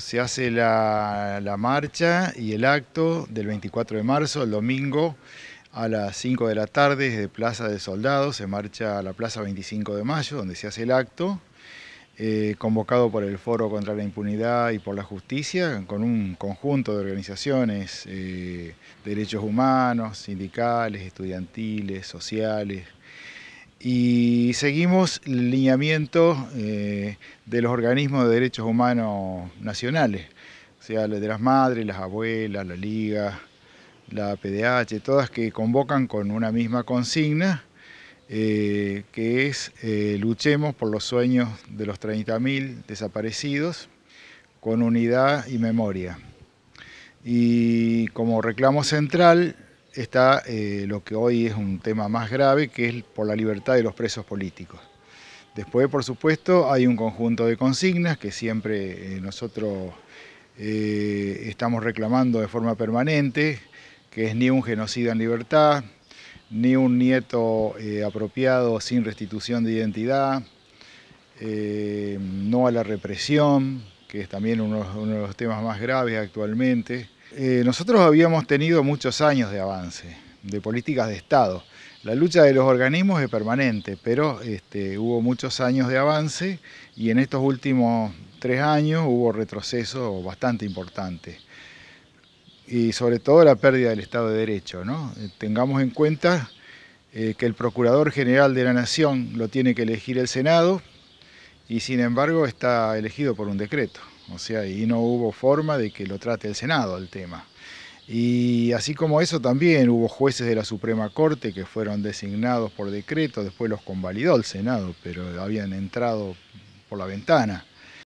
se hace la, marcha y el acto del 24 de marzo, el domingo, a las 5 de la tarde desde Plaza de Soldados, se marcha a la Plaza 25 de Mayo, donde se hace el acto, eh, convocado por el Foro contra la Impunidad y por la Justicia, con un conjunto de organizaciones, eh, derechos humanos, sindicales, estudiantiles, sociales, y seguimos el lineamiento eh, de los organismos de derechos humanos nacionales, o sea, de las madres, las abuelas, la liga, la PDH, todas que convocan con una misma consigna, eh, que es eh, luchemos por los sueños de los 30.000 desaparecidos con unidad y memoria. Y como reclamo central, está eh, lo que hoy es un tema más grave, que es por la libertad de los presos políticos. Después, por supuesto, hay un conjunto de consignas que siempre eh, nosotros eh, estamos reclamando de forma permanente, que es ni un genocida en libertad, ni un nieto apropiado sin restitución de identidad, no a la represión, que es también uno de los temas más graves actualmente. Eh, nosotros habíamos tenido muchos años de avance, de políticas de Estado. La lucha de los organismos es permanente, pero este, hubo muchos años de avance y en estos últimos tres años hubo retroceso bastante importante. Y sobre todo la pérdida del Estado de Derecho. Eh, tengamos en cuenta eh, que el Procurador General de la Nación lo tiene que elegir el Senado, y sin embargo está elegido por un decreto, o sea, y no hubo forma de que lo trate el Senado el tema. Y así como eso también hubo jueces de la Suprema Corte que fueron designados por decreto, después los convalidó el Senado, pero habían entrado por la ventana.